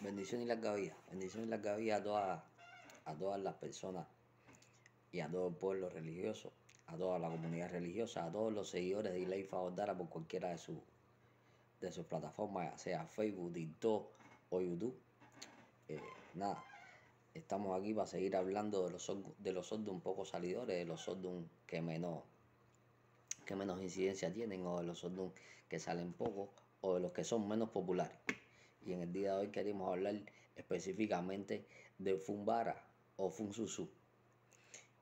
Bendición y la vida. Bendición y larga a todas, a todas las personas y a todo el pueblo religioso, a toda la comunidad religiosa, a todos los seguidores de Leyfa Ordara por cualquiera de, sus de plataformas, sea Facebook, TikTok o YouTube. Eh, nada, estamos aquí para seguir hablando de los, de los un poco salidores, de los Sordum que menos, que menos incidencia tienen, o de los Sordum que salen poco, o de los que son menos populares y en el día de hoy queremos hablar específicamente de Fumbara o Funsusu.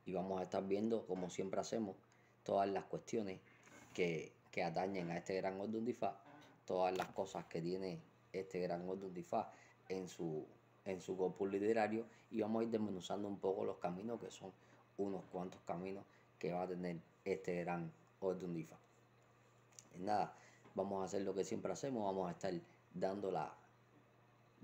Y vamos a estar viendo, como siempre hacemos, todas las cuestiones que, atañen a este gran Ordundifá, todas las cosas que tiene este gran Ordundifá en su, en su literario y vamos a ir desmenuzando un poco los caminos que son unos cuantos caminos que va a tener este gran Ordundifá. Nada, vamos a hacer lo que siempre hacemos, vamos a estar dando la,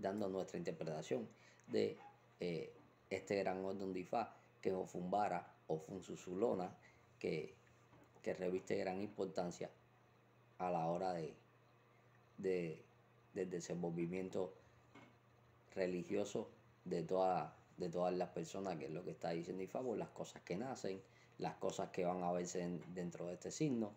dando nuestra interpretación de eh, este gran orden de Ifá, que es Ofumbara, o Susulona, que, que reviste gran importancia a la hora de, de, del desenvolvimiento religioso de, toda, de todas las personas, que es lo que está diciendo Ifá, por las cosas que nacen, las cosas que van a verse dentro de este signo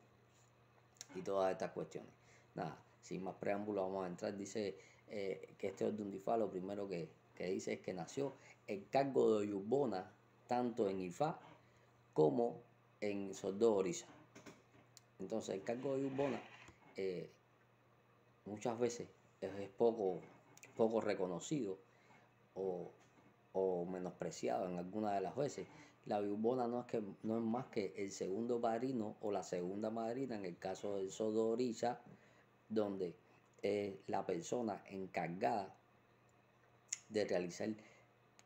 y todas estas cuestiones. Nada, sin más preámbulo vamos a entrar, dice eh, que este Ordundifá lo primero que, dice es que nació el cargo de Oyubona tanto en Ifá como en Sordó Orisa. Entonces el cargo de Oyubona eh, muchas veces es, poco, poco reconocido o, menospreciado en algunas de las veces. La yubona no es, que, no es más que el segundo padrino o la segunda madrina en el caso del Orisa, donde es eh, la persona encargada de realizar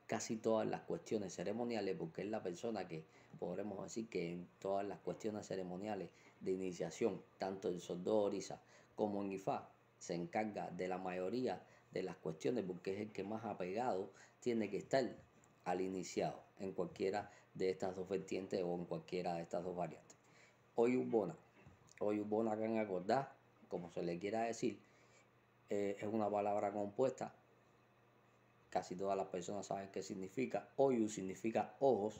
casi todas las cuestiones ceremoniales, porque es la persona que podremos decir que en todas las cuestiones ceremoniales de iniciación, tanto en Sordo Orisa como en Ifá, se encarga de la mayoría de las cuestiones, porque es el que más apegado tiene que estar al iniciado en cualquiera de estas dos vertientes o en cualquiera de estas dos variantes. Hoy Ubona, hoy Ubona, gran acordar, como se le quiera decir, eh, es una palabra compuesta. Casi todas las personas saben qué significa. Oyu significa ojos.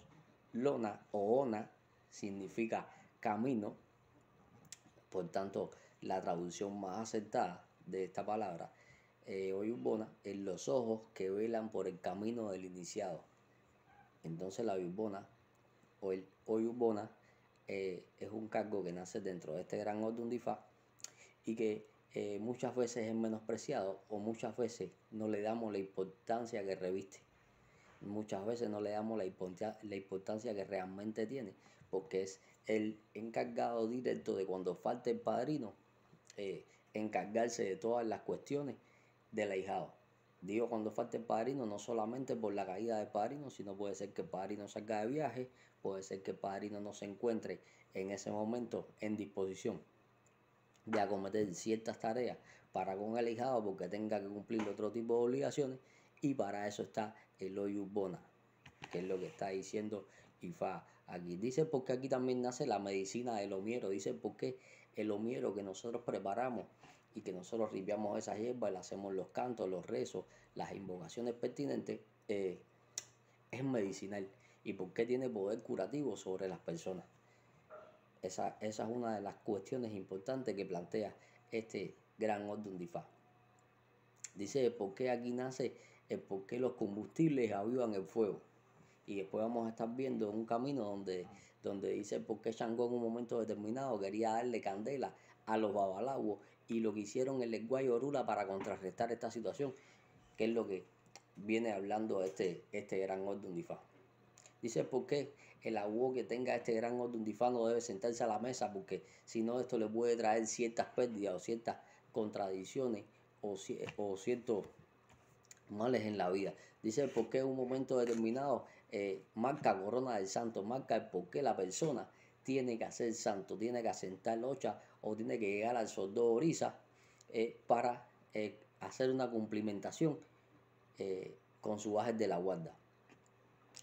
Lona o ona significa camino. Por tanto, la traducción más aceptada de esta palabra, eh, oyubona, es los ojos que velan por el camino del iniciado. Entonces la oyubona o el oyubona eh, es un cargo que nace dentro de este gran Ordundifá y que eh, muchas veces es menospreciado o muchas veces no le damos la importancia que reviste. Muchas veces no le damos la, importancia que realmente tiene, porque es el encargado directo de cuando falte el padrino, eh, encargarse de todas las cuestiones del ahijado. Digo cuando falte el padrino, no solamente por la caída del padrino, sino puede ser que el padrino salga de viaje, puede ser que el padrino no se encuentre en ese momento en disposición de acometer ciertas tareas para con el hijado porque tenga que cumplir otro tipo de obligaciones y para eso está el hoyubona que es lo que está diciendo Ifá aquí. Dice porque aquí también nace la medicina del homiero, dice porque el homiero que nosotros preparamos y que nosotros limpiamos esas hierbas, le hacemos los cantos, los rezos, las invocaciones pertinentes, eh, es medicinal y porque tiene poder curativo sobre las personas. Esa, es una de las cuestiones importantes que plantea este gran orden de Dice por qué aquí nace el por qué los combustibles avivan el fuego. Y después vamos a estar viendo un camino donde, donde dice por qué Shango en un momento determinado quería darle candela a los babalaguos y lo que hicieron el lenguaje Orula para contrarrestar esta situación, que es lo que viene hablando este, este gran orden de Dice por qué el abogado que tenga este gran orden difano debe sentarse a la mesa porque si no esto le puede traer ciertas pérdidas o ciertas contradicciones o, o ciertos males en la vida. Dice por qué en un momento determinado eh, marca corona del santo, marca el por qué la persona tiene que hacer santo, tiene que asentar locha o tiene que llegar al soldado orisa eh, para eh, hacer una cumplimentación eh, con su ángel de la guarda.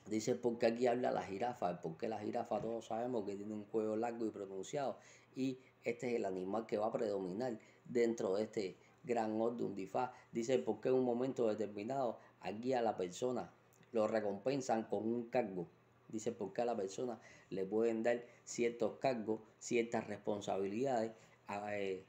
Dice, porque aquí habla la jirafa, porque la jirafa todos sabemos que tiene un cuello largo y pronunciado y este es el animal que va a predominar dentro de este gran orden difá. Dice, porque en un momento determinado aquí a la persona lo recompensan con un cargo. Dice, porque a la persona le pueden dar ciertos cargos, ciertas responsabilidades. A, eh,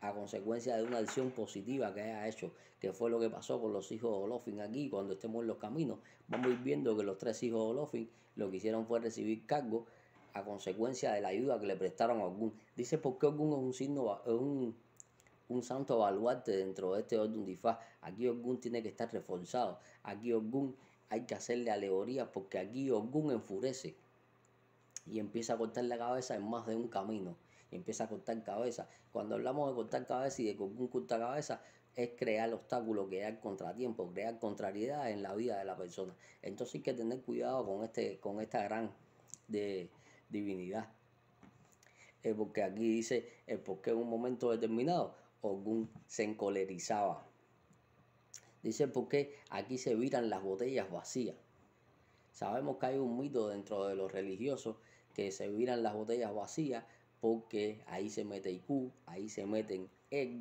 a consecuencia de una acción positiva que haya hecho, que fue lo que pasó con los hijos de Olofin aquí, cuando estemos en los caminos, vamos a ir viendo que los tres hijos de Olofin lo que hicieron fue recibir cargo a consecuencia de la ayuda que le prestaron a Ogun. Dice porque Ogun es un signo, un, santo baluarte dentro de este orden difaz. Aquí Ogun tiene que estar reforzado. Aquí Ogun hay que hacerle alegoría porque aquí Ogun enfurece y empieza a cortar la cabeza en más de un camino empieza a cortar cabeza. Cuando hablamos de cortar cabeza y de un cabeza es crear obstáculos, crear contratiempos, crear contrariedad en la vida de la persona. Entonces hay que tener cuidado con, este, con esta gran de, divinidad. Eh, porque aquí dice, es eh, porque en un momento determinado, Ogún se encolerizaba. Dice, porque aquí se viran las botellas vacías. Sabemos que hay un mito dentro de los religiosos que se viran las botellas vacías porque ahí se mete IQ, ahí se meten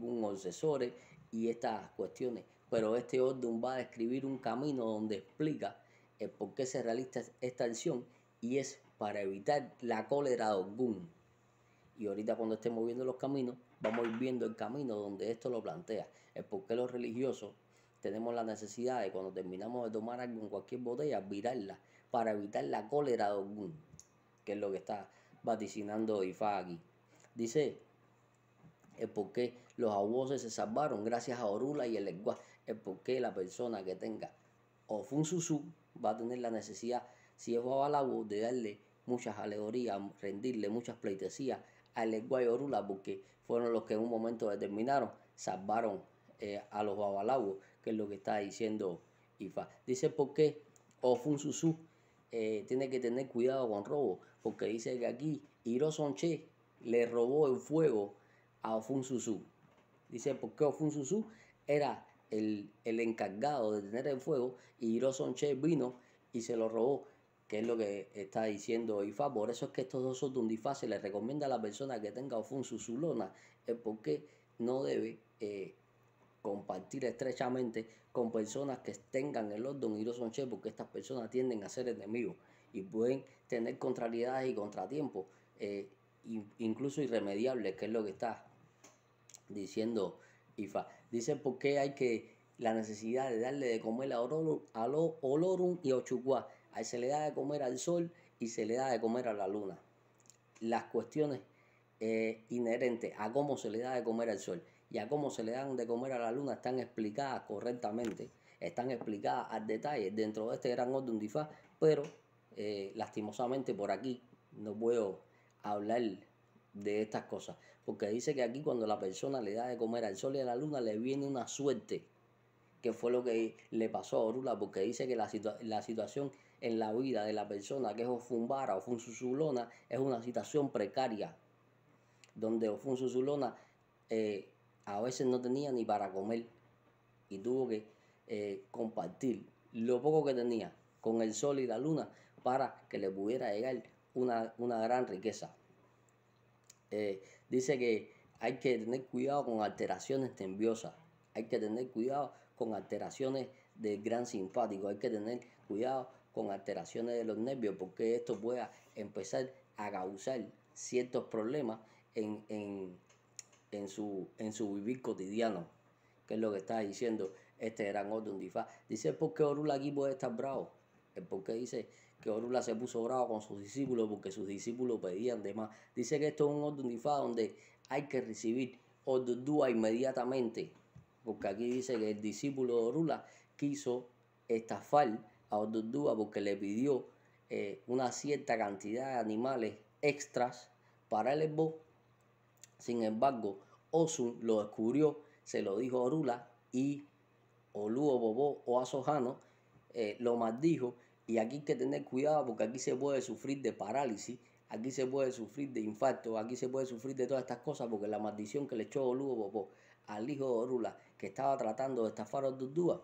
un obsesores y estas cuestiones. Pero este orden va a describir un camino donde explica el por qué se realiza esta acción y es para evitar la cólera de Ogun. Y ahorita cuando estemos viendo los caminos, vamos viendo el camino donde esto lo plantea. Es por los religiosos tenemos la necesidad de cuando terminamos de tomar algo en cualquier botella, virarla para evitar la cólera de Ogun. que es lo que está vaticinando aquí. Dice es porque los abusos se salvaron gracias a Orula y el lenguaje. Es porque la persona que tenga Ofun Susu va a tener la necesidad, si es Babalago, de darle muchas alegorías, rendirle muchas pleitesías al lenguaje Orula, porque fueron los que en un momento determinaron salvaron eh, a los babalagos, que es lo que está diciendo Ifa. Dice por qué Ofun eh, tiene que tener cuidado con robo, porque dice que aquí Hiro Sonche le robó el fuego a Ofun Susu. Dice porque Ofun Susu era el, encargado de tener el fuego y Hiro Sonche vino y se lo robó, que es lo que está diciendo Ifa. Por eso es que estos dos son difas se le recomienda a la persona que tenga Ofun Susu lona, es porque no debe. Eh, compartir estrechamente con personas que tengan el orden y los porque estas personas tienden a ser enemigos y pueden tener contrariedades y contratiempos, eh, incluso irremediables, que es lo que está diciendo IFA. Dice por qué hay que la necesidad de darle de comer a Olorum, y a Ochucuá. Ahí se le da de comer al sol y se le da de comer a la luna. Las cuestiones eh, inherentes a cómo se le da de comer al sol y a cómo se le dan de comer a la luna están explicadas correctamente, están explicadas al detalle dentro de este gran orden de IFA, pero eh, lastimosamente por aquí no puedo hablar de estas cosas, porque dice que aquí cuando la persona le da de comer al sol y a la luna le viene una suerte, que fue lo que le pasó a Orula, porque dice que la, situación en la vida de la persona que es Ofumbara o Funsusulona es una situación precaria, donde Ofun eh, a veces no tenía ni para comer y tuvo que eh, compartir lo poco que tenía con el sol y la luna para que le pudiera llegar una, gran riqueza. Eh, dice que hay que tener cuidado con alteraciones nerviosas, hay que tener cuidado con alteraciones del gran simpático, hay que tener cuidado con alteraciones de los nervios, porque esto puede empezar a causar ciertos problemas en, su, en su vivir cotidiano, que es lo que está diciendo este gran orden Dice, ¿por qué Orula aquí puede estar bravo? Porque dice que Orula se puso bravo con sus discípulos porque sus discípulos pedían demás. Dice que esto es un orden donde hay que recibir Ordundúa inmediatamente, porque aquí dice que el discípulo de Orula quiso estafar a Ordudúa porque le pidió eh, una cierta cantidad de animales extras para el esbo. Sin embargo, Osun lo descubrió, se lo dijo a Orula y Oluo Bobó o Asojano eh, lo maldijo y aquí hay que tener cuidado porque aquí se puede sufrir de parálisis, aquí se puede sufrir de infarto, aquí se puede sufrir de todas estas cosas porque la maldición que le echó Olugo Popó al hijo de Orula que estaba tratando de estafar a Dudúa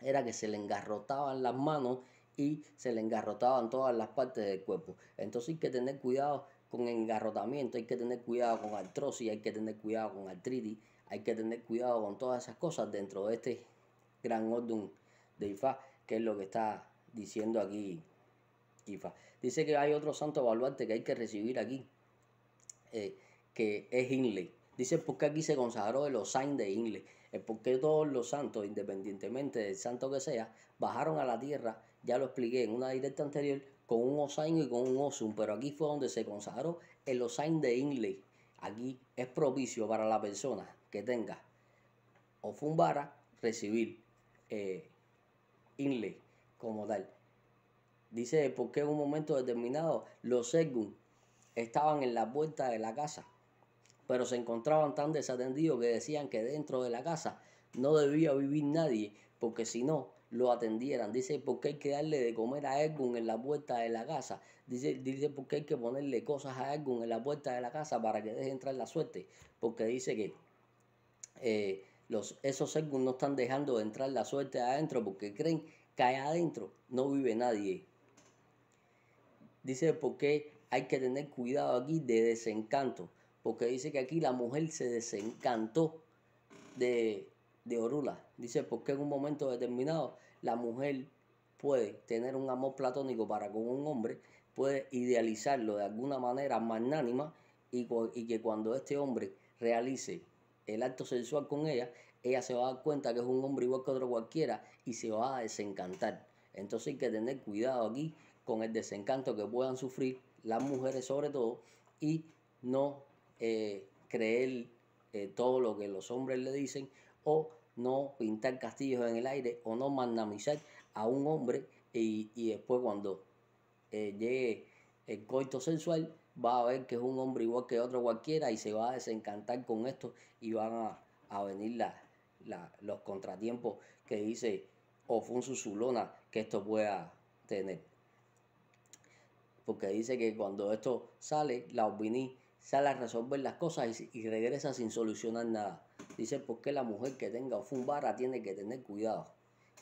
era que se le engarrotaban las manos y se le engarrotaban todas las partes del cuerpo. Entonces hay que tener cuidado con el engarrotamiento, hay que tener cuidado con artrosis, hay que tener cuidado con artritis, hay que tener cuidado con todas esas cosas dentro de este gran orden de IFA, que es lo que está diciendo aquí Ifa. Dice que hay otro santo evaluante. que hay que recibir aquí, eh, que es Inle. Dice porque aquí se consagró el Osain de Inle. Es porque todos los santos, independientemente del santo que sea, bajaron a la tierra, ya lo expliqué en una directa anterior, con un Osain y con un Osum, pero aquí fue donde se consagró el Osain de Inley Aquí es propicio para la persona que tenga Ofumbara recibir eh, como tal. Dice, porque en un momento determinado los segundos estaban en la puerta de la casa, pero se encontraban tan desatendidos que decían que dentro de la casa no debía vivir nadie, porque si no, lo atendieran. Dice, porque hay que darle de comer a egun en la puerta de la casa. Dice, dice porque hay que ponerle cosas a egun en la puerta de la casa para que deje entrar la suerte. Porque dice que eh, los, esos egun no están dejando de entrar la suerte adentro porque creen cae adentro, no vive nadie. Dice porque hay que tener cuidado aquí de desencanto, porque dice que aquí la mujer se desencantó de, Orula. Dice porque en un momento determinado la mujer puede tener un amor platónico para con un hombre, puede idealizarlo de alguna manera magnánima y, y que cuando este hombre realice el acto sexual con ella, ella se va a dar cuenta que es un hombre igual que otro cualquiera y se va a desencantar. Entonces hay que tener cuidado aquí con el desencanto que puedan sufrir las mujeres sobre todo y no eh, creer eh, todo lo que los hombres le dicen o no pintar castillos en el aire o no magnamizar a un hombre y, después cuando eh, llegue el coito sensual va a ver que es un hombre igual que otro cualquiera y se va a desencantar con esto y van a, a venir las los contratiempos que dice Ofun oh, Susulona que esto pueda tener. Porque dice que cuando esto sale, la Obini sale a resolver las cosas y, regresa sin solucionar nada. Dice porque la mujer que tenga Ofun Vara tiene que tener cuidado.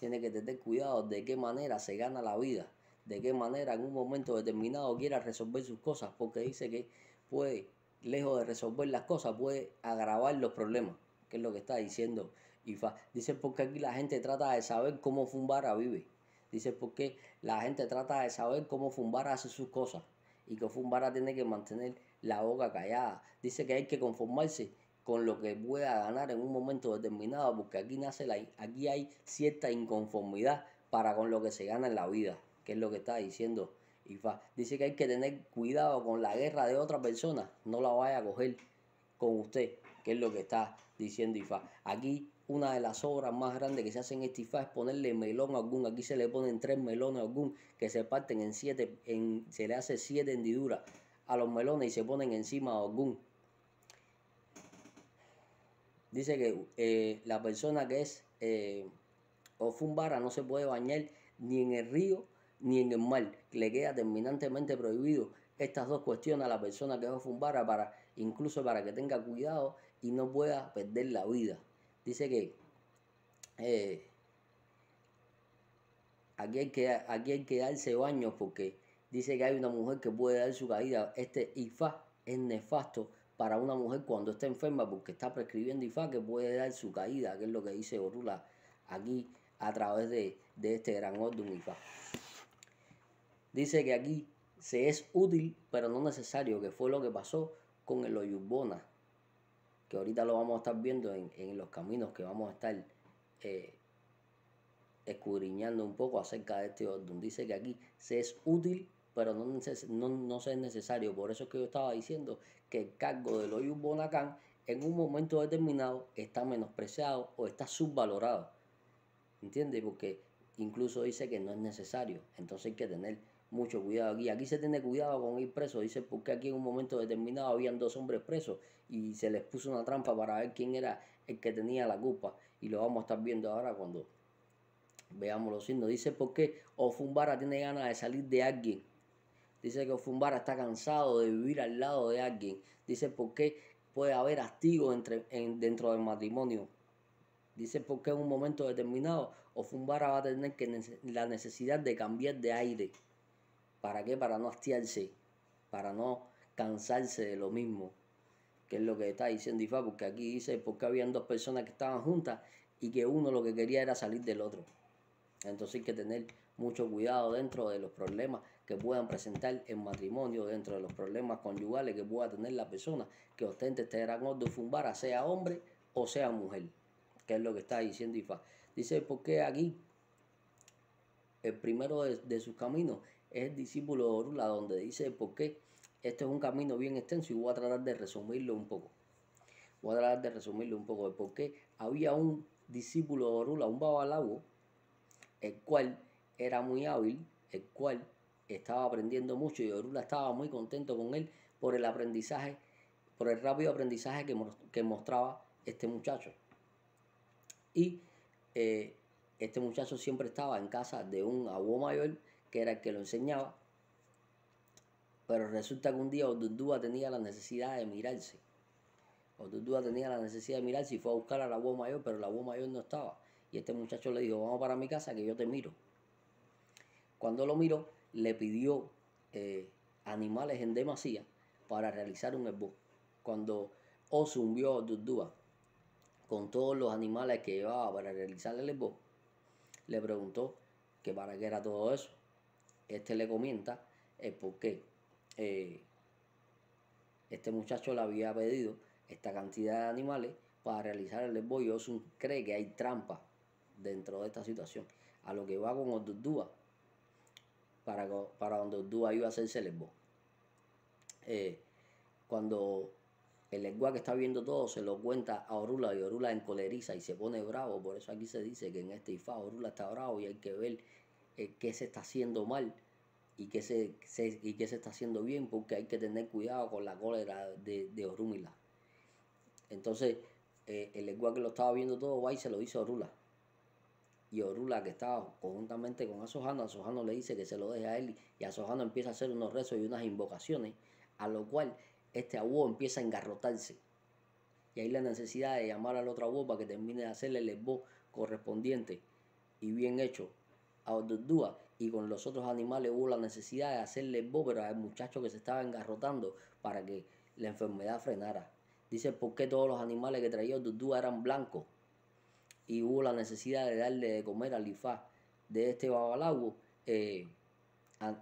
Tiene que tener cuidado de qué manera se gana la vida, de qué manera en un momento determinado quiera resolver sus cosas, porque dice que puede, lejos de resolver las cosas, puede agravar los problemas, que es lo que está diciendo Dice, porque aquí la gente trata de saber cómo Fumbara vive. Dice, porque la gente trata de saber cómo Fumbara hace sus cosas. Y que Fumbara tiene que mantener la boca callada. Dice que hay que conformarse con lo que pueda ganar en un momento determinado, porque aquí nace la, aquí hay cierta inconformidad para con lo que se gana en la vida, que es lo que está diciendo Ifa. Dice que hay que tener cuidado con la guerra de otra persona, no la vaya a coger con usted, que es lo que está diciendo Ifa. Aquí una de las obras más grandes que se hacen en es ponerle melón a algún. Aquí se le ponen tres melones a algún que se parten en siete, en, se le hace siete hendiduras a los melones y se ponen encima a algún. Dice que eh, la persona que es o eh, ofumbara no se puede bañar ni en el río ni en el mar. Le queda terminantemente prohibido estas dos cuestiones a la persona que es ofumbara para incluso para que tenga cuidado y no pueda perder la vida. Dice eh, que aquí, hay que darse baño porque dice que hay una mujer que puede dar su caída. Este IFA es nefasto para una mujer cuando está enferma porque está prescribiendo IFA que puede dar su caída, que es lo que dice Orula aquí a través de, de este gran orden IFA. Dice que aquí se es útil, pero no necesario, que fue lo que pasó con el Oyubona que ahorita lo vamos a estar viendo en, los caminos que vamos a estar eh, escudriñando un poco acerca de este orden. Dice que aquí se es útil, pero no, no, se es necesario. Por eso es que yo estaba diciendo que el cargo del hoyo Bonacán en un momento determinado está menospreciado o está subvalorado. ¿Entiendes? Porque incluso dice que no es necesario. Entonces hay que tener mucho cuidado aquí. Aquí se tiene cuidado con ir preso. Dice, porque aquí en un momento determinado habían dos hombres presos y se les puso una trampa para ver quién era el que tenía la culpa. Y lo vamos a estar viendo ahora cuando veamos los signos. Dice, porque Ofumbara tiene ganas de salir de alguien. Dice que Ofumbara está cansado de vivir al lado de alguien. Dice, porque puede haber astigos entre, dentro del matrimonio. Dice porque en un momento determinado Ofumbara va a tener que la necesidad de cambiar de aire. ¿Para qué? Para no hastiarse, para no cansarse de lo mismo, que es lo que está diciendo Ifá, porque aquí dice porque habían dos personas que estaban juntas y que uno lo que quería era salir del otro. Entonces hay que tener mucho cuidado dentro de los problemas que puedan presentar en matrimonio, dentro de los problemas conyugales que pueda tener la persona que ostente este gran de fumbara, sea hombre o sea mujer, que es lo que está diciendo Ifa Dice, porque aquí el primero de, de sus caminos es el discípulo de Orula, donde dice por qué este es un camino bien extenso y voy a tratar de resumirlo un poco. Voy a tratar de resumirlo un poco de por qué había un discípulo de Orula, un babalago, el cual era muy hábil, el cual estaba aprendiendo mucho y Orula estaba muy contento con él por el aprendizaje, por el rápido aprendizaje que, que mostraba este muchacho. Y eh, este muchacho siempre estaba en casa de un abuelo mayor que era el que lo enseñaba, pero resulta que un día Odundúa tenía la necesidad de mirarse. Odundúa tenía la necesidad de mirarse y fue a buscar a la voz mayor, pero la voz mayor no estaba. Y este muchacho le dijo, vamos para mi casa que yo te miro. Cuando lo miró, le pidió eh, animales en demasía para realizar un esbo. Cuando Osun vio a Odundúa con todos los animales que llevaba para realizar el esbo, le preguntó que para qué era todo eso este le comenta eh, por qué eh, este muchacho le había pedido esta cantidad de animales para realizar el Lesbo y Osun cree que hay trampa dentro de esta situación. A lo que va con Odudúa para, para donde Ordúa iba a hacerse el esbozo. Eh, cuando el lenguaje que está viendo todo se lo cuenta a Orula y Orula encoleriza y se pone bravo. Por eso aquí se dice que en este IFA Orula está bravo y hay que ver eh, qué se está haciendo mal y qué se, y se está haciendo bien, porque hay que tener cuidado con la cólera de, Orúmila. Entonces, eh, el lenguaje que lo estaba viendo todo, va y se lo dice Orula. Y Orula, que estaba conjuntamente con Asojano, Asojano le dice que se lo deje a él y Asojano empieza a hacer unos rezos y unas invocaciones, a lo cual este abuelo empieza a engarrotarse. Y ahí la necesidad de llamar al otro abuelo para que termine de hacerle el esbo correspondiente y bien hecho a y con los otros animales hubo la necesidad de hacerle bóvera al muchacho que se estaba engarrotando para que la enfermedad frenara. Dice por qué todos los animales que traía Odordúa eran blancos y hubo la necesidad de darle de comer al ifá de este babalago eh,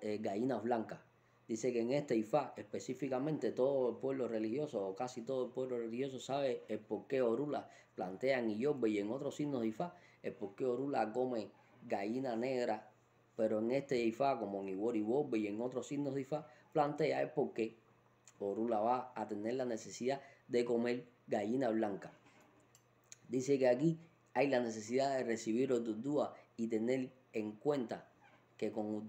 eh, gallinas blancas. Dice que en este ifá específicamente todo el pueblo religioso o casi todo el pueblo religioso sabe el por qué Orula plantea en yo y en otros signos de ifá el por qué Orula come gallina negra, pero en este IFA como en Ibor y y en otros signos de Ifá, plantea es porque Orula va a tener la necesidad de comer gallina blanca. Dice que aquí hay la necesidad de recibir Odudúa y tener en cuenta que con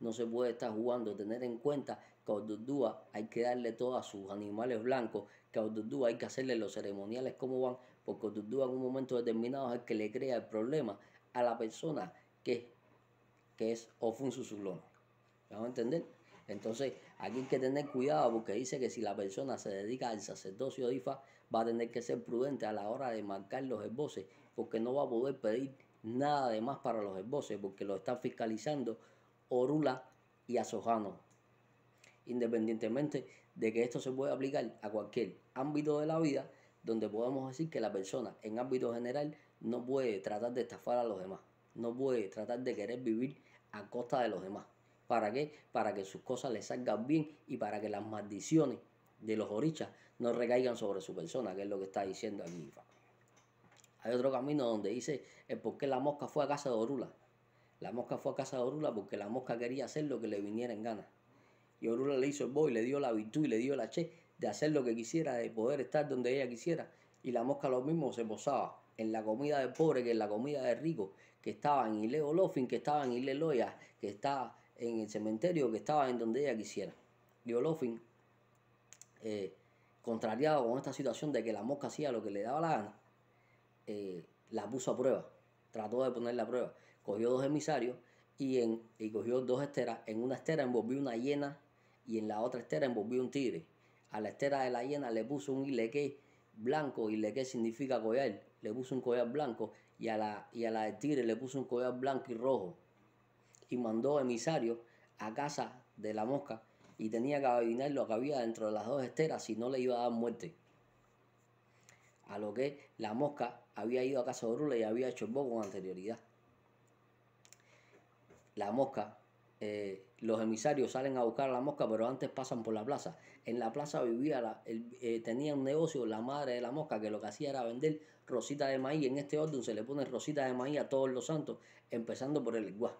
no se puede estar jugando, tener en cuenta que a hay que darle todo a sus animales blancos, que a hay que hacerle los ceremoniales como van, porque Odudúa en un momento determinado es el que le crea el problema a la persona que, es Ofun Susulón. ¿Vamos a entender? Entonces, aquí hay que tener cuidado porque dice que si la persona se dedica al sacerdocio de Ifa, va a tener que ser prudente a la hora de marcar los esboces, porque no va a poder pedir nada de más para los esboces, porque lo están fiscalizando Orula y Asojano... Independientemente de que esto se pueda aplicar a cualquier ámbito de la vida, donde podamos decir que la persona en ámbito general no puede tratar de estafar a los demás. No puede tratar de querer vivir a costa de los demás. ¿Para qué? Para que sus cosas le salgan bien y para que las maldiciones de los orichas no recaigan sobre su persona, que es lo que está diciendo aquí. Hay otro camino donde dice el eh, por qué la mosca fue a casa de Orula. La mosca fue a casa de Orula porque la mosca quería hacer lo que le viniera en gana. Y Orula le hizo el boy, le dio la virtud y le dio la che de hacer lo que quisiera, de poder estar donde ella quisiera. Y la mosca lo mismo se posaba en la comida de pobre que en la comida de rico, que estaba en Ile Olofin, que estaba en Ile Loya, que estaba en el cementerio, que estaba en donde ella quisiera. Y Olofin, eh, contrariado con esta situación de que la mosca hacía lo que le daba la gana, eh, la puso a prueba, trató de ponerla a prueba. Cogió dos emisarios y, en, y cogió dos esteras. En una estera envolvió una hiena y en la otra estera envolvió un tigre. A la estera de la hiena le puso un ileque blanco, ileque significa collar, le puso un collar blanco y a la, y a la tigre le puso un collar blanco y rojo. Y mandó emisarios a casa de la mosca y tenía que adivinar lo que había dentro de las dos esteras si no le iba a dar muerte. A lo que la mosca había ido a casa de Orula y había hecho el bobo con anterioridad. La mosca eh, los emisarios salen a buscar a la mosca, pero antes pasan por la plaza. En la plaza vivía, la, eh, tenía un negocio la madre de la mosca que lo que hacía era vender Rosita de Maíz. En este orden se le pone Rosita de Maíz a todos los santos, empezando por el lenguaje.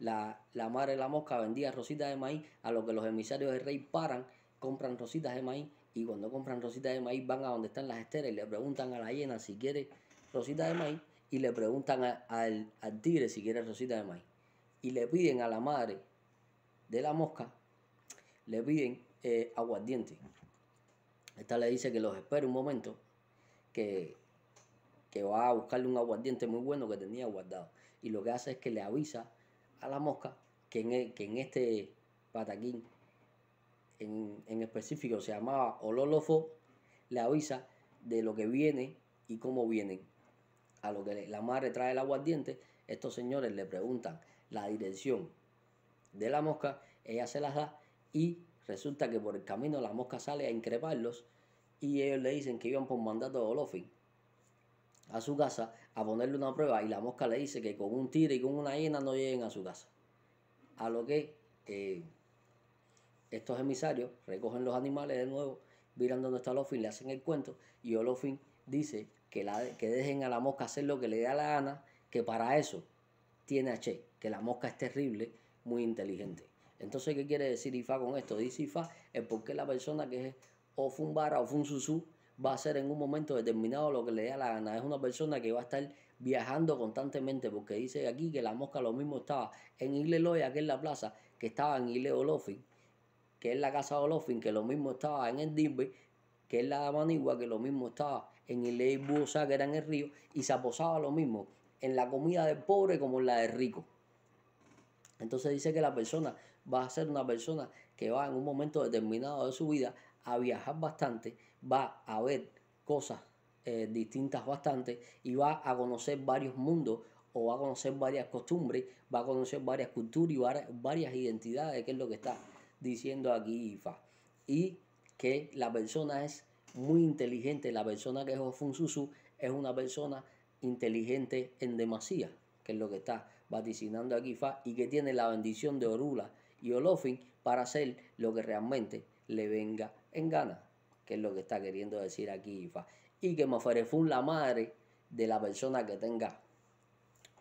La, madre de la mosca vendía Rosita de Maíz, a lo que los emisarios del rey paran, compran Rositas de Maíz y cuando compran Rositas de Maíz van a donde están las esteras y le preguntan a la hiena si quiere Rosita de Maíz y le preguntan al tigre si quiere Rosita de Maíz. Y le piden a la madre de la mosca, le piden eh, aguardiente. Esta le dice que los espere un momento que, va a buscarle un aguardiente muy bueno que tenía guardado. Y lo que hace es que le avisa a la mosca que en, e, este pataquín en, específico se llamaba Ololofo, le avisa de lo que viene y cómo viene A lo que la madre trae el aguardiente, estos señores le preguntan la dirección de la mosca, ella se las da y resulta que por el camino la mosca sale a increparlos y ellos le dicen que iban por mandato de Olofin a su casa a ponerle una prueba y la mosca le dice que con un tiro y con una hiena no lleguen a su casa. A lo que eh, estos emisarios recogen los animales de nuevo, miran donde está Olofin, le hacen el cuento y Olofin dice que, la, que dejen a la mosca hacer lo que le da la gana, que para eso tiene a Che, que la mosca es terrible, muy inteligente. Entonces, ¿qué quiere decir IFA con esto? Dice Ifa es porque la persona que es o o o susú... va a ser en un momento determinado lo que le dé la gana. Es una persona que va a estar viajando constantemente, porque dice aquí que la mosca lo mismo estaba en Ileloya, que es la plaza, que estaba en Ile Olofin, que es la casa de Olofin, que lo mismo estaba en el que es la de Manigua, que lo mismo estaba en Ile Ibuosa, que era en el río, y se aposaba lo mismo en la comida del pobre como en la del rico. Entonces dice que la persona va a ser una persona que va en un momento determinado de su vida a viajar bastante, va a ver cosas eh, distintas bastante y va a conocer varios mundos o va a conocer varias costumbres, va a conocer varias culturas y varias identidades, que es lo que está diciendo aquí IFA. Y que la persona es muy inteligente, la persona que es Ofun Susu es una persona inteligente en demasía, que es lo que está vaticinando aquí IFA, y que tiene la bendición de Orula y Olofin para hacer lo que realmente le venga en gana, que es lo que está queriendo decir aquí IFA. Y que Mafarefun la madre de la persona que tenga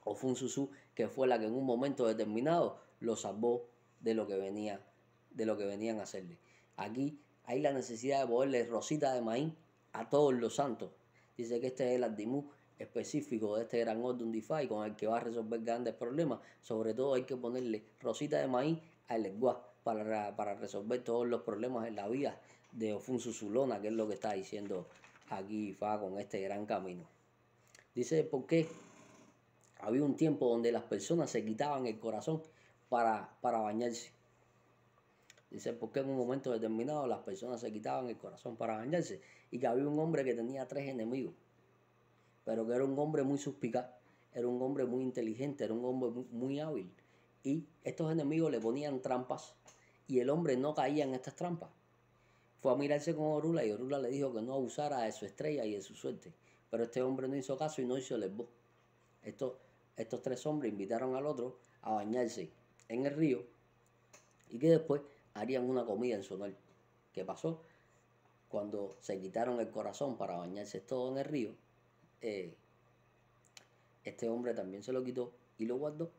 Ofun Susu, que fue la que en un momento determinado lo salvó de lo que venía, de lo que venían a hacerle. Aquí hay la necesidad de ponerle rosita de maíz a todos los santos. Dice que este es el Adimú específico de este gran orden y con el que va a resolver grandes problemas. Sobre todo hay que ponerle rosita de maíz al lenguaje para, resolver todos los problemas en la vida de Ofun Susulona, que es lo que está diciendo aquí Fa con este gran camino. Dice, ¿por qué? Había un tiempo donde las personas se quitaban el corazón para, para bañarse. Dice, porque en un momento determinado las personas se quitaban el corazón para bañarse y que había un hombre que tenía tres enemigos, pero que era un hombre muy suspicaz, era un hombre muy inteligente, era un hombre muy hábil, y estos enemigos le ponían trampas y el hombre no caía en estas trampas. Fue a mirarse con Orula y Orula le dijo que no abusara de su estrella y de su suerte. Pero este hombre no hizo caso y no hizo el esbo. Estos, estos tres hombres invitaron al otro a bañarse en el río y que después harían una comida en su honor. ¿Qué pasó? Cuando se quitaron el corazón para bañarse todo en el río, eh, este hombre también se lo quitó y lo guardó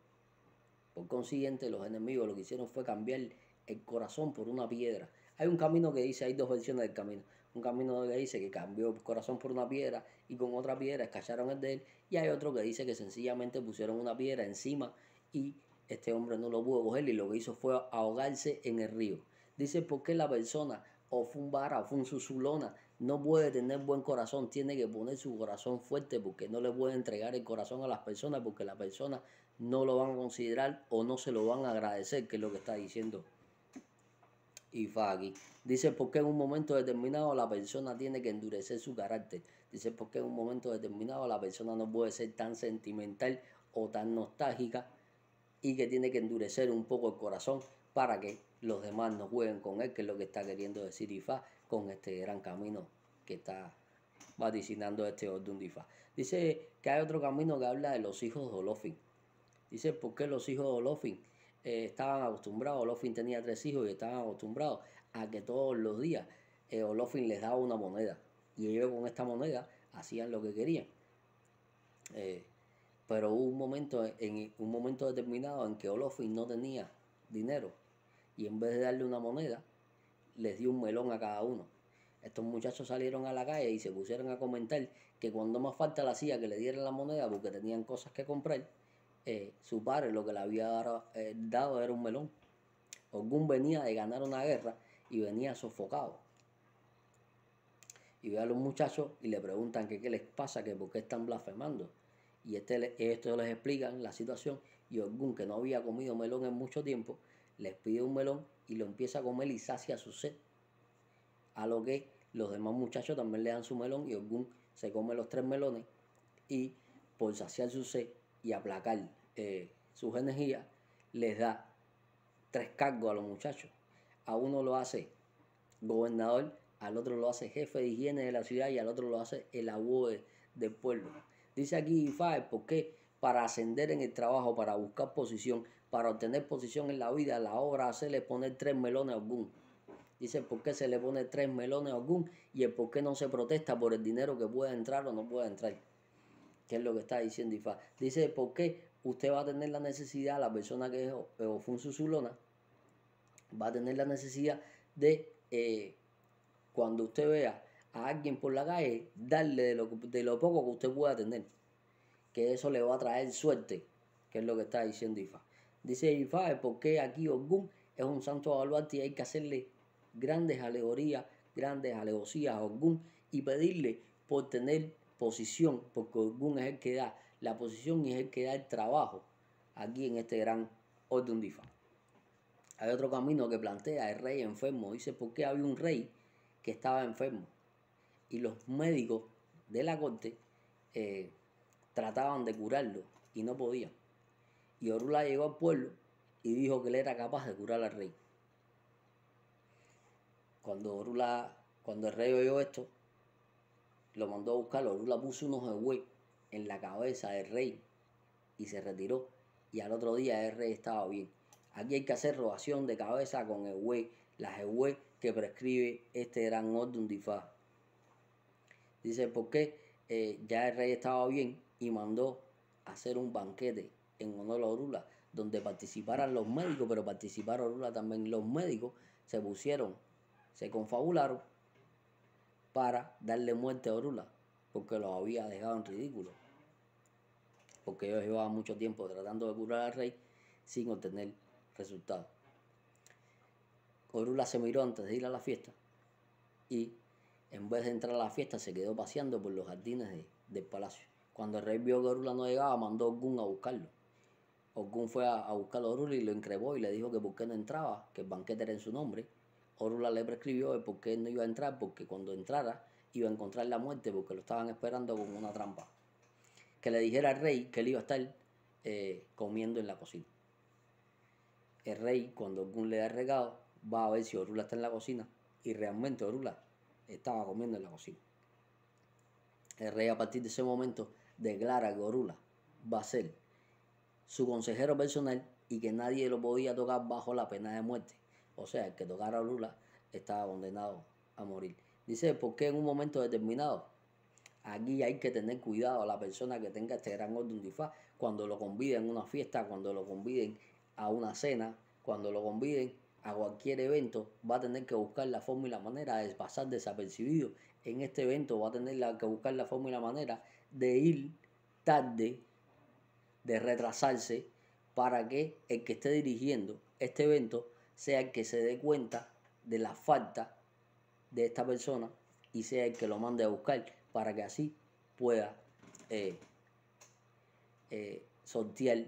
por consiguiente, los enemigos lo que hicieron fue cambiar el corazón por una piedra. Hay un camino que dice, hay dos versiones del camino. Un camino que dice que cambió el corazón por una piedra y con otra piedra escacharon el de él. Y hay otro que dice que sencillamente pusieron una piedra encima y este hombre no lo pudo coger y lo que hizo fue ahogarse en el río. Dice, ¿por qué la persona o fue o fue un no puede tener buen corazón? Tiene que poner su corazón fuerte porque no le puede entregar el corazón a las personas porque la persona no lo van a considerar o no se lo van a agradecer, que es lo que está diciendo y aquí. Dice, porque en un momento determinado la persona tiene que endurecer su carácter. Dice, porque en un momento determinado la persona no puede ser tan sentimental o tan nostálgica y que tiene que endurecer un poco el corazón para que los demás no jueguen con él, que es lo que está queriendo decir Ifa con este gran camino que está vaticinando este Ifá. Dice que hay otro camino que habla de los hijos de Olofin. Dice, porque los hijos de Olofin eh, estaban acostumbrados, Olofin tenía tres hijos y estaban acostumbrados a que todos los días eh, Olofin les daba una moneda. Y ellos con esta moneda hacían lo que querían. Eh, pero hubo un momento, en un momento determinado en que Olofin no tenía dinero y en vez de darle una moneda, les dio un melón a cada uno. Estos muchachos salieron a la calle y se pusieron a comentar que cuando más falta le hacía que le dieran la moneda porque tenían cosas que comprar eh, su padre lo que le había dado, eh, era un melón. Ogún venía de ganar una guerra y venía sofocado. Y ve a los muchachos y le preguntan qué les pasa, que por qué están blasfemando. Y este, estos les explican la situación y Ogún que no había comido melón en mucho tiempo, les pide un melón y lo empieza a comer y sacia su sed. A lo que los demás muchachos también le dan su melón y Orgún se come los tres melones y por saciar su sed y aplacar eh, sus energías, les da tres cargos a los muchachos. A uno lo hace gobernador, al otro lo hace jefe de higiene de la ciudad y al otro lo hace el abuelo del pueblo. Dice aquí Ifae, ¿por qué? Para ascender en el trabajo, para buscar posición, para obtener posición en la vida, la obra se le pone tres melones a algún. Dice por qué se le pone tres melones a algún y el por qué no se protesta por el dinero que pueda entrar o no pueda entrar. ¿Qué es lo que está diciendo IFA? Dice, ¿por qué usted va a tener la necesidad, la persona que es eh, Ofun Susulona. va a tener la necesidad de, eh, cuando usted vea a alguien por la calle, darle de lo, poco que usted pueda tener? Que eso le va a traer suerte, que es lo que está diciendo IFA. Dice IFA, eh, ¿por qué aquí Ogun es un santo baluarte y hay que hacerle grandes alegorías, grandes alegorías a Ogún y pedirle por tener posición, porque Orgún es el que da la posición y es el que da el trabajo aquí en este gran orden Hay otro camino que plantea el rey enfermo. Dice, porque había un rey que estaba enfermo? Y los médicos de la corte eh, trataban de curarlo y no podían. Y Orula llegó al pueblo y dijo que él era capaz de curar al rey. Cuando Orula, cuando el rey oyó esto, lo mandó a buscar, Orula puso unos Ewe en la cabeza del rey y se retiró. Y al otro día el rey estaba bien. Aquí hay que hacer robación de cabeza con el güey, las que prescribe este gran orden de Ifá. Dice, porque qué eh, ya el rey estaba bien y mandó hacer un banquete en honor a Orula, donde participaran los médicos, pero participaron Orula también. Los médicos se pusieron, se confabularon para darle muerte a Orula, porque lo había dejado en ridículo. Porque ellos llevaban mucho tiempo tratando de curar al rey sin obtener resultados. Orula se miró antes de ir a la fiesta y en vez de entrar a la fiesta se quedó paseando por los jardines del palacio. Cuando el rey vio que Orula no llegaba, mandó a Ogun a buscarlo. Ogun fue a, buscar a Orula y lo increpó y le dijo que por no entraba, que el banquete era en su nombre Orula le prescribió de por qué no iba a entrar, porque cuando entrara iba a encontrar la muerte, porque lo estaban esperando con una trampa. Que le dijera al rey que él iba a estar eh, comiendo en la cocina. El rey, cuando Gun le da regado, va a ver si Orula está en la cocina, y realmente Orula estaba comiendo en la cocina. El rey a partir de ese momento declara que Orula va a ser su consejero personal y que nadie lo podía tocar bajo la pena de muerte o sea, el que tocara Lula estaba condenado a morir. Dice, ¿por qué en un momento determinado? Aquí hay que tener cuidado a la persona que tenga este gran orden de cuando lo conviden a una fiesta, cuando lo conviden a una cena, cuando lo conviden a cualquier evento, va a tener que buscar la forma y la manera de pasar desapercibido. En este evento va a tener que buscar la forma y la manera de ir tarde, de retrasarse, para que el que esté dirigiendo este evento sea el que se dé cuenta de la falta de esta persona y sea el que lo mande a buscar para que así pueda eh, eh, sortear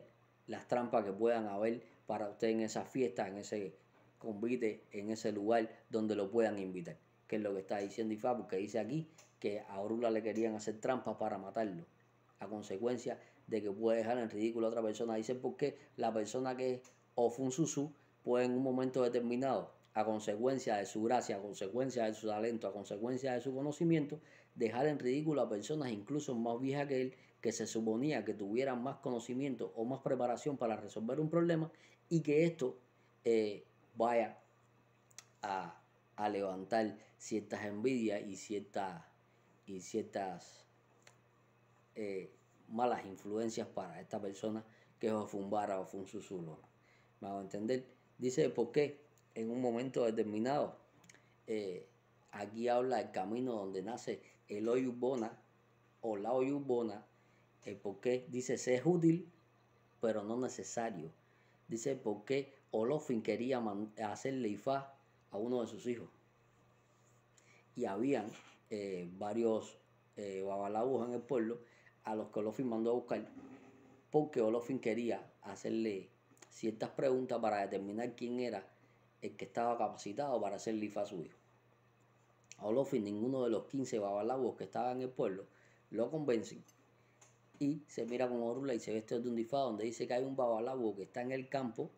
las trampas que puedan haber para usted en esa fiesta, en ese convite, en ese lugar donde lo puedan invitar. Que es lo que está diciendo IFA, porque dice aquí que a Orula le querían hacer trampas para matarlo. A consecuencia de que puede dejar en ridículo a otra persona. Dice porque la persona que es Ofunsusu puede en un momento determinado, a consecuencia de su gracia, a consecuencia de su talento, a consecuencia de su conocimiento, dejar en ridículo a personas incluso más viejas que él, que se suponía que tuvieran más conocimiento o más preparación para resolver un problema y que esto eh, vaya a, levantar ciertas envidias y, ciertas y ciertas eh, malas influencias para esta persona que es un o Ofun Susulo. Me hago entender dice por qué en un momento determinado. Eh, aquí habla el camino donde nace el oyubona o la oyubona. por qué dice ser útil, pero no necesario. Dice por qué Olofin quería hacerle ifá a uno de sus hijos. Y habían eh, varios eh, en el pueblo a los que Olofin mandó a buscar porque Olofin quería hacerle ciertas preguntas para determinar quién era el que estaba capacitado para hacer lifa a su hijo. Olofin, ninguno de los 15 babalabos que estaban en el pueblo lo convencen y se mira con orula y se veste de un difado donde dice que hay un babalabo que está en el campo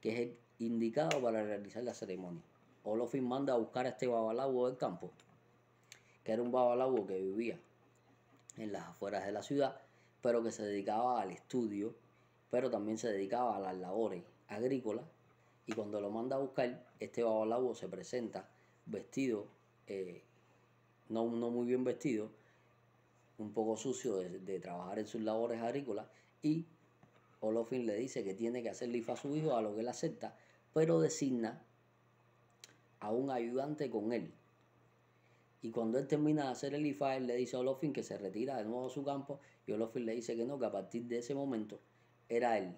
que es el indicado para realizar la ceremonia. Olofin manda a buscar a este babalabo del campo, que era un babalabo que vivía en las afueras de la ciudad, pero que se dedicaba al estudio pero también se dedicaba a las labores agrícolas y cuando lo manda a buscar, este babalabo se presenta vestido, eh, no, no, muy bien vestido, un poco sucio de, trabajar en sus labores agrícolas y Olofin le dice que tiene que hacer lifa a su hijo, a lo que él acepta, pero designa a un ayudante con él. Y cuando él termina de hacer el IFA, él le dice a Olofin que se retira de nuevo a su campo y Olofin le dice que no, que a partir de ese momento era el,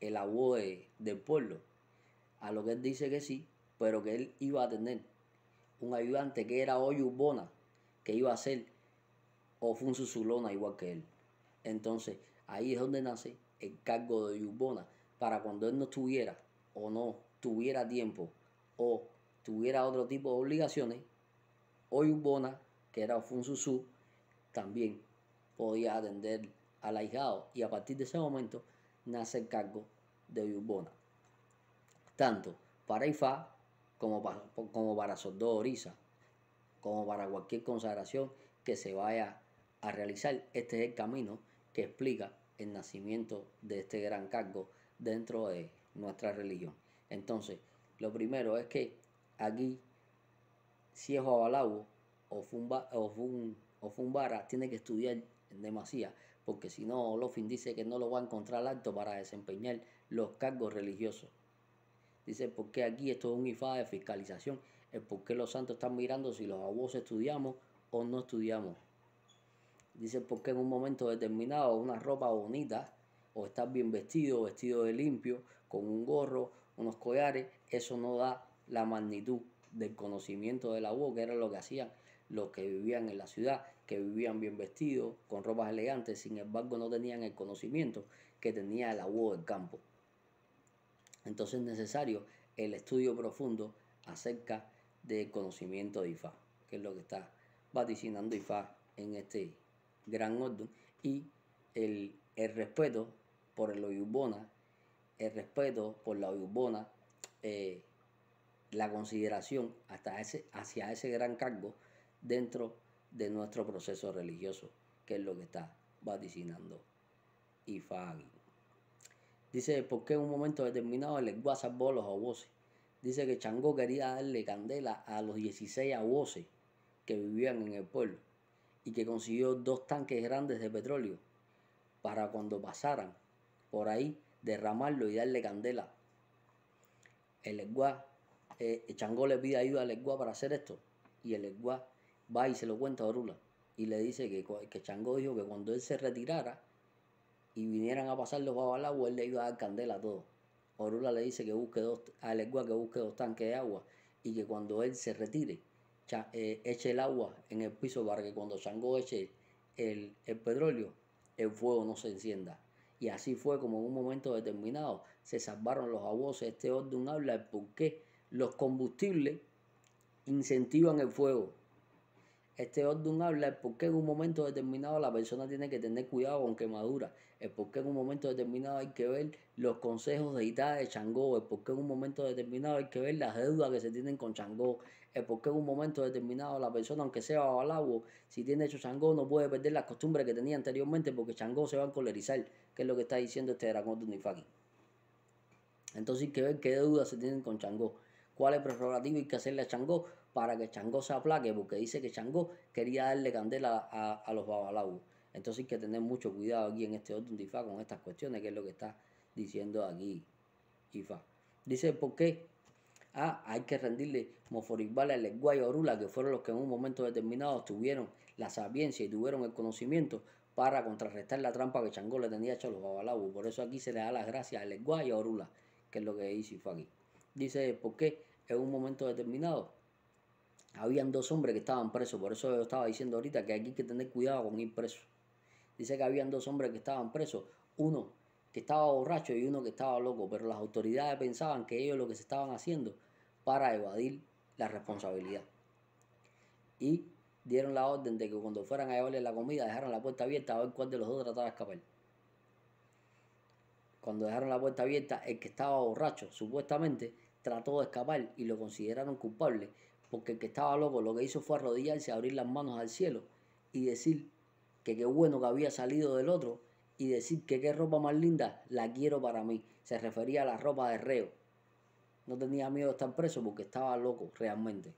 el abuelo del pueblo, a lo que él dice que sí, pero que él iba a tener un ayudante que era Oyubona, que iba a ser Ofun igual que él. Entonces, ahí es donde nace el cargo de Oyubona, para cuando él no tuviera, o no tuviera tiempo o tuviera otro tipo de obligaciones, Oyubona, que era Ofunsu también podía atender al y a partir de ese momento nace el cargo de oyubona. tanto para Ifá como para, como para Orisa, como para cualquier consagración que se vaya a realizar. Este es el camino que explica el nacimiento de este gran cargo dentro de nuestra religión. Entonces, lo primero es que aquí, si es o, o, Fumbara, tiene que estudiar en demasía porque si no, Olofin dice que no lo va a encontrar alto para desempeñar los cargos religiosos. Dice, porque aquí esto es un IFA de fiscalización, es porque los santos están mirando si los abuelos estudiamos o no estudiamos. Dice, porque en un momento determinado una ropa bonita, o estar bien vestido, vestido de limpio, con un gorro, unos collares, eso no da la magnitud del conocimiento del la que era lo que hacían los que vivían en la ciudad que vivían bien vestidos, con ropas elegantes, sin embargo no tenían el conocimiento que tenía el abuelo del campo. Entonces es necesario el estudio profundo acerca del conocimiento de Ifá, que es lo que está vaticinando Ifá en este gran orden, y el, respeto por el Oyubona, el respeto por la Oyubona, eh, la consideración hasta ese, hacia ese gran cargo dentro de nuestro proceso religioso, que es lo que está vaticinando Ifagi. Dice, Porque en un momento determinado El Esguá salvó a voces? Dice que Changó quería darle candela a los 16 aguoses que vivían en el pueblo y que consiguió dos tanques grandes de petróleo para cuando pasaran por ahí derramarlo y darle candela. El Esguá. eh, Changó le pide ayuda al Esguá para hacer esto y el Esguá va y se lo cuenta a Orula y le dice que, que Chango dijo que cuando él se retirara y vinieran a pasar los al agua, él le iba a dar candela a todos. Orula le dice que busque dos, a Legua que busque dos tanques de agua y que cuando él se retire, eh, eche el agua en el piso para que cuando Chango eche el, petróleo, el fuego no se encienda. Y así fue como en un momento determinado se salvaron los abusos. Este orden habla porque los combustibles incentivan el fuego. Este Ordun habla es por qué en un momento determinado la persona tiene que tener cuidado con quemaduras, es por qué en un momento determinado hay que ver los consejos de Itá de Changó, es por qué en un momento determinado hay que ver las deudas que se tienen con Changó, es por qué en un momento determinado la persona, aunque sea babalabo, si tiene hecho Changó no puede perder las costumbres que tenía anteriormente porque Changó se va a encolerizar, que es lo que está diciendo este dragón de Unifaki. Entonces hay que ver qué deudas se tienen con Changó cuál es el prerrogativo y que hacerle a Changó para que Changó se aplaque, porque dice que Changó quería darle candela a, los babalabos. Entonces hay que tener mucho cuidado aquí en este otro Ifa con estas cuestiones, que es lo que está diciendo aquí Ifa. Dice, ¿por qué? Ah, hay que rendirle Moforibal, y a Orula, que fueron los que en un momento determinado tuvieron la sapiencia y tuvieron el conocimiento para contrarrestar la trampa que Changó le tenía hecho a los babalabos. Por eso aquí se le da las gracias a Lesguaya y Orula, que es lo que dice Ifa aquí dice por qué en un momento determinado habían dos hombres que estaban presos, por eso yo estaba diciendo ahorita que aquí hay que tener cuidado con ir preso. Dice que habían dos hombres que estaban presos, uno que estaba borracho y uno que estaba loco, pero las autoridades pensaban que ellos lo que se estaban haciendo para evadir la responsabilidad. Y dieron la orden de que cuando fueran a llevarle la comida dejaran la puerta abierta a ver cuál de los dos trataba de escapar. Cuando dejaron la puerta abierta, el que estaba borracho, supuestamente, trató de escapar y lo consideraron culpable, porque el que estaba loco lo que hizo fue arrodillarse, abrir las manos al cielo y decir que qué bueno que había salido del otro y decir que qué ropa más linda la quiero para mí. Se refería a la ropa de reo. No tenía miedo de estar preso porque estaba loco realmente.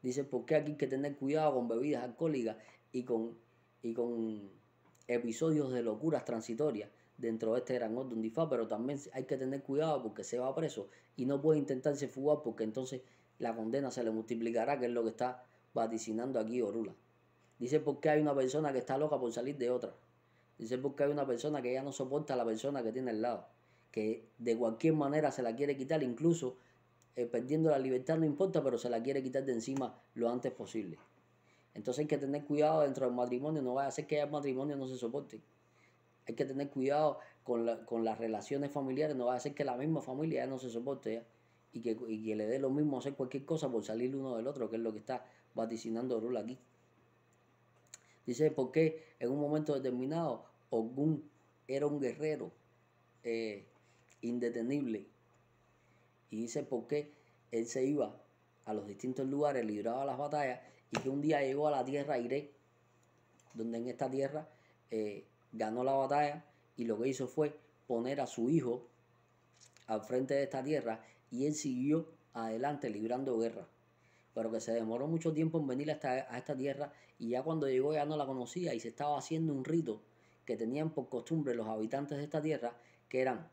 Dice, ¿por qué aquí hay que tener cuidado con bebidas alcohólicas y con, y con episodios de locuras transitorias? dentro de este gran orden DIFA, pero también hay que tener cuidado porque se va preso y no puede intentarse fugar porque entonces la condena se le multiplicará, que es lo que está vaticinando aquí Orula. Dice porque hay una persona que está loca por salir de otra. Dice porque hay una persona que ya no soporta a la persona que tiene al lado, que de cualquier manera se la quiere quitar, incluso eh, perdiendo la libertad no importa, pero se la quiere quitar de encima lo antes posible. Entonces hay que tener cuidado dentro del matrimonio, no vaya a ser que el matrimonio no se soporte. Hay que tener cuidado con, las relaciones familiares, no va a ser que la misma familia ya no se soporte ¿eh? y, que, le dé lo mismo hacer cualquier cosa por salir uno del otro, que es lo que está vaticinando Rula aquí. Dice, ¿por qué en un momento determinado Ogún era un guerrero eh, indetenible? Y dice, ¿por qué él se iba a los distintos lugares, libraba las batallas, y que un día llegó a la tierra Iré, donde en esta tierra eh, ganó la batalla y lo que hizo fue poner a su hijo al frente de esta tierra y él siguió adelante librando guerra. Pero que se demoró mucho tiempo en venir a esta tierra y ya cuando llegó ya no la conocía y se estaba haciendo un rito que tenían por costumbre los habitantes de esta tierra, que eran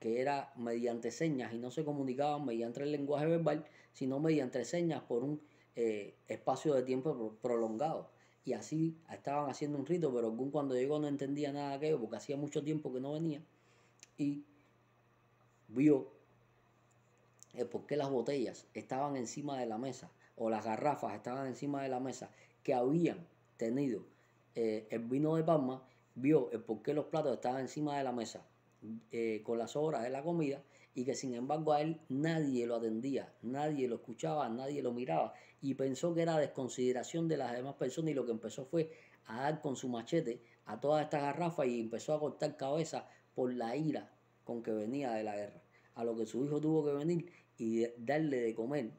que era mediante señas y no se comunicaban mediante el lenguaje verbal, sino mediante señas por un eh, espacio de tiempo prolongado y así estaban haciendo un rito, pero aún cuando llegó no entendía nada de aquello porque hacía mucho tiempo que no venía y vio el eh, por qué las botellas estaban encima de la mesa o las garrafas estaban encima de la mesa que habían tenido eh, el vino de Palma, vio el eh, por qué los platos estaban encima de la mesa con las obras de la comida y que sin embargo a él nadie lo atendía, nadie lo escuchaba, nadie lo miraba y pensó que era desconsideración de las demás personas y lo que empezó fue a dar con su machete a todas estas garrafas y empezó a cortar cabeza por la ira con que venía de la guerra, a lo que su hijo tuvo que venir y darle de comer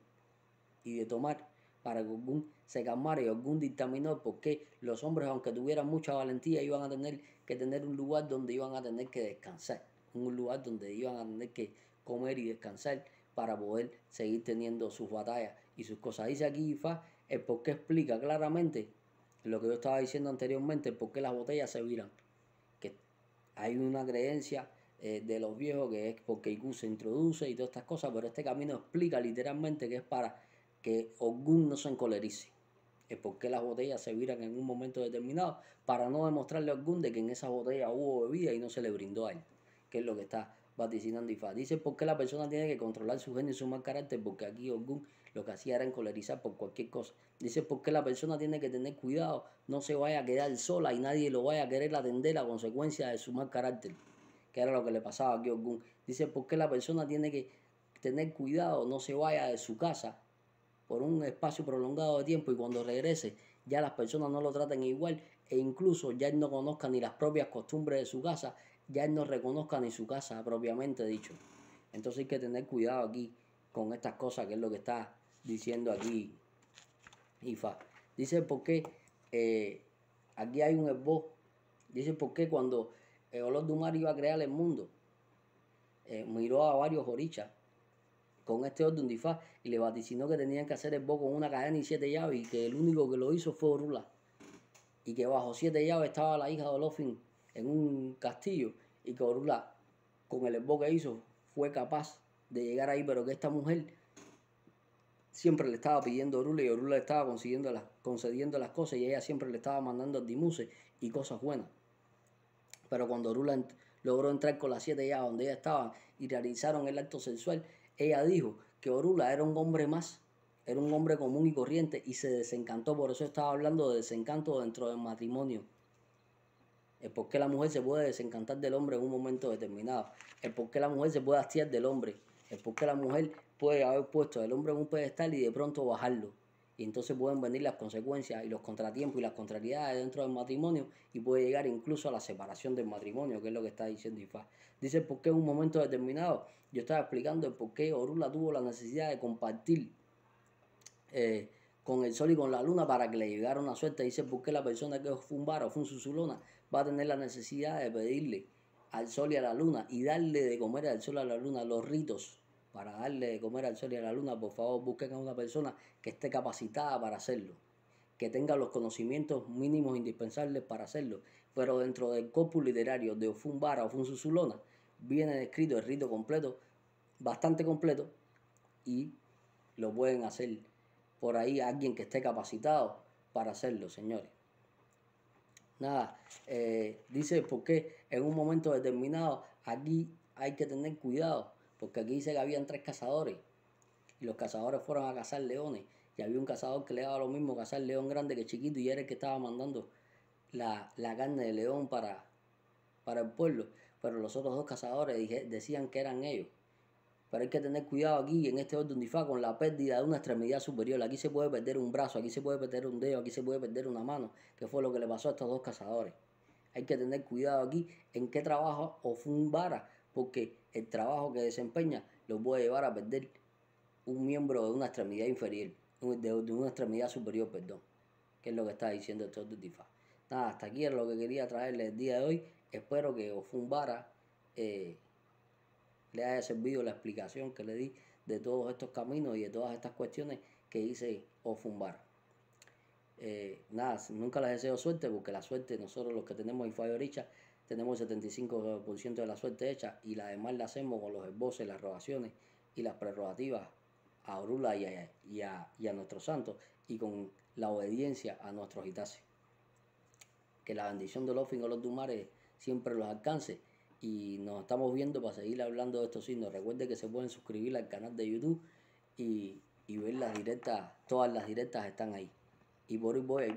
y de tomar para que algún se calmara y algún dictaminó porque los hombres aunque tuvieran mucha valentía iban a tener que tener un lugar donde iban a tener que descansar un lugar donde iban a tener que comer y descansar para poder seguir teniendo sus batallas y sus cosas. Dice aquí Ifa, es porque explica claramente lo que yo estaba diciendo anteriormente, por qué las botellas se viran. Que hay una creencia eh, de los viejos que es porque Iku se introduce y todas estas cosas, pero este camino explica literalmente que es para que Ogún no se encolerice. Es por qué las botellas se viran en un momento determinado para no demostrarle a Ogún de que en esa botella hubo bebida y no se le brindó a él que es lo que está vaticinando IFA. Dice por qué la persona tiene que controlar su genio y su mal carácter, porque aquí Ogun lo que hacía era encolerizar por cualquier cosa. Dice por qué la persona tiene que tener cuidado, no se vaya a quedar sola y nadie lo vaya a querer atender a consecuencia de su mal carácter, que era lo que le pasaba aquí a Ogun. Dice por qué la persona tiene que tener cuidado, no se vaya de su casa por un espacio prolongado de tiempo y cuando regrese ya las personas no lo traten igual e incluso ya no conozcan ni las propias costumbres de su casa ya él no reconozca ni su casa propiamente dicho. Entonces hay que tener cuidado aquí con estas cosas, que es lo que está diciendo aquí Ifa. Dice porque qué eh, aquí hay un esbozo. Dice porque cuando el olor iba a crear el mundo, eh, miró a varios orichas con este orden de Ifá y le vaticinó que tenían que hacer el con una cadena y siete llaves y que el único que lo hizo fue Orula y que bajo siete llaves estaba la hija de Olofin en un castillo y que Orula, con el enfoque hizo, fue capaz de llegar ahí, pero que esta mujer siempre le estaba pidiendo Orula y Orula le estaba consiguiendo las, concediendo las cosas y ella siempre le estaba mandando dimuse y cosas buenas. Pero cuando Orula logró entrar con las siete ya donde ella estaba y realizaron el acto sexual, ella dijo que Orula era un hombre más, era un hombre común y corriente y se desencantó, por eso estaba hablando de desencanto dentro del matrimonio es por qué la mujer se puede desencantar del hombre en un momento determinado, el por qué la mujer se puede hastiar del hombre, es por qué la mujer puede haber puesto al hombre en un pedestal y de pronto bajarlo. Y entonces pueden venir las consecuencias y los contratiempos y las contrariedades dentro del matrimonio y puede llegar incluso a la separación del matrimonio, que es lo que está diciendo Ifá. Dice por qué en un momento determinado, yo estaba explicando el por qué Orula tuvo la necesidad de compartir eh, con el sol y con la luna para que le llegara una suerte. Dice por qué la persona que fue un o fue un susulona, va a tener la necesidad de pedirle al sol y a la luna y darle de comer al sol y a la luna los ritos para darle de comer al sol y a la luna, por favor busquen a una persona que esté capacitada para hacerlo, que tenga los conocimientos mínimos indispensables para hacerlo. Pero dentro del corpus literario de Ofunbara, o Ofun Susulona, viene descrito el rito completo, bastante completo, y lo pueden hacer por ahí alguien que esté capacitado para hacerlo, señores. Nada, eh, dice porque en un momento determinado aquí hay que tener cuidado, porque aquí dice que habían tres cazadores y los cazadores fueron a cazar leones y había un cazador que le daba lo mismo cazar león grande que chiquito y era el que estaba mandando la, la carne de león para, para el pueblo, pero los otros dos cazadores decían que eran ellos pero hay que tener cuidado aquí en este orden difá con la pérdida de una extremidad superior. Aquí se puede perder un brazo, aquí se puede perder un dedo, aquí se puede perder una mano, que fue lo que le pasó a estos dos cazadores. Hay que tener cuidado aquí en qué trabajo o porque el trabajo que desempeña lo puede llevar a perder un miembro de una extremidad inferior, de, una extremidad superior, perdón, que es lo que está diciendo este orden difá. Nada, hasta aquí es lo que quería traerles el día de hoy. Espero que os le haya servido la explicación que le di de todos estos caminos y de todas estas cuestiones que hice o fumbar. Eh, nada, nunca les deseo suerte porque la suerte, nosotros los que tenemos en Ifayoricha, tenemos el 75% de la suerte hecha y la demás la hacemos con los esboces, las rogaciones y las prerrogativas a Orula y a, y a, y nuestros santos y con la obediencia a nuestros itaces. Que la bendición de los los Dumares siempre los alcance y nos estamos viendo para seguir hablando de estos signos. recuerde que se pueden suscribir al canal de YouTube y, ver las directas, todas las directas están ahí. Y por voy,